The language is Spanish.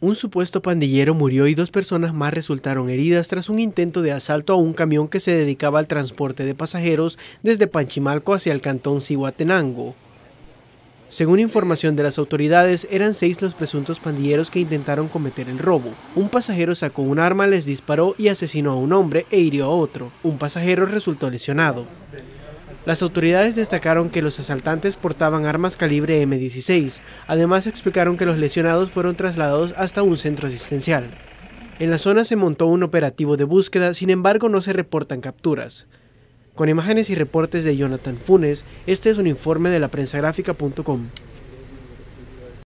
Un supuesto pandillero murió y dos personas más resultaron heridas tras un intento de asalto a un camión que se dedicaba al transporte de pasajeros desde Panchimalco hacia el cantón Cihuatenango. Según información de las autoridades, eran seis los presuntos pandilleros que intentaron cometer el robo. Un pasajero sacó un arma, les disparó y asesinó a un hombre e hirió a otro. Un pasajero resultó lesionado. Las autoridades destacaron que los asaltantes portaban armas calibre M16. Además explicaron que los lesionados fueron trasladados hasta un centro asistencial. En la zona se montó un operativo de búsqueda, sin embargo no se reportan capturas. Con imágenes y reportes de Jonathan Funes, este es un informe de la